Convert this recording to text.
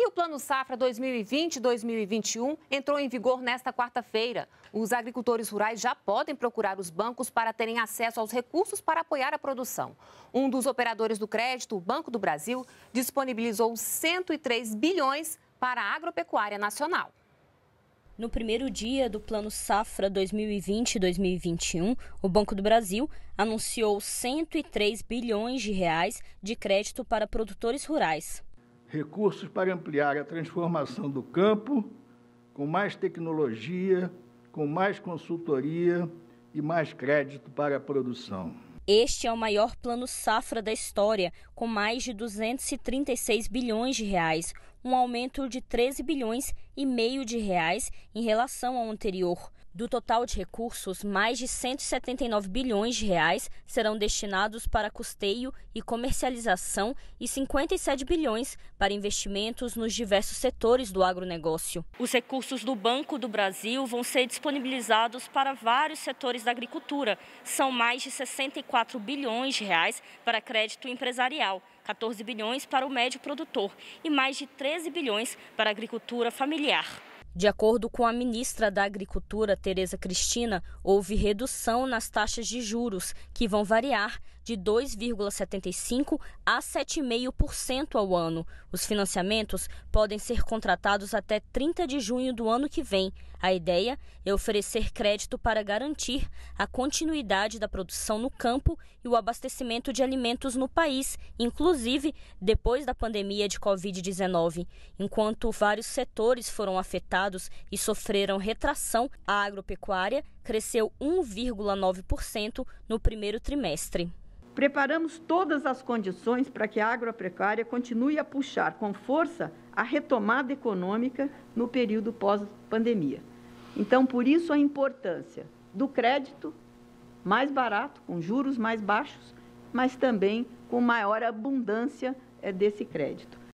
E o Plano Safra 2020-2021 entrou em vigor nesta quarta-feira. Os agricultores rurais já podem procurar os bancos para terem acesso aos recursos para apoiar a produção. Um dos operadores do crédito, o Banco do Brasil, disponibilizou 103 bilhões para a agropecuária nacional. No primeiro dia do Plano Safra 2020-2021, o Banco do Brasil anunciou 103 bilhões de reais de crédito para produtores rurais recursos para ampliar a transformação do campo, com mais tecnologia, com mais consultoria e mais crédito para a produção. Este é o maior plano safra da história, com mais de 236 bilhões de reais, um aumento de 13 bilhões e meio de reais em relação ao anterior. Do total de recursos, mais de 179 bilhões de reais serão destinados para custeio e comercialização e 57 bilhões para investimentos nos diversos setores do agronegócio. Os recursos do Banco do Brasil vão ser disponibilizados para vários setores da agricultura. São mais de 64 bilhões de reais para crédito empresarial, 14 bilhões para o médio produtor e mais de 13 bilhões para a agricultura familiar. De acordo com a ministra da Agricultura, Tereza Cristina, houve redução nas taxas de juros, que vão variar de 2,75% a 7,5% ao ano. Os financiamentos podem ser contratados até 30 de junho do ano que vem. A ideia é oferecer crédito para garantir a continuidade da produção no campo e o abastecimento de alimentos no país, inclusive depois da pandemia de Covid-19. Enquanto vários setores foram afetados e sofreram retração, a agropecuária cresceu 1,9% no primeiro trimestre. Preparamos todas as condições para que a agropecuária continue a puxar com força a retomada econômica no período pós-pandemia. Então, por isso a importância do crédito mais barato, com juros mais baixos, mas também com maior abundância eh, desse crédito.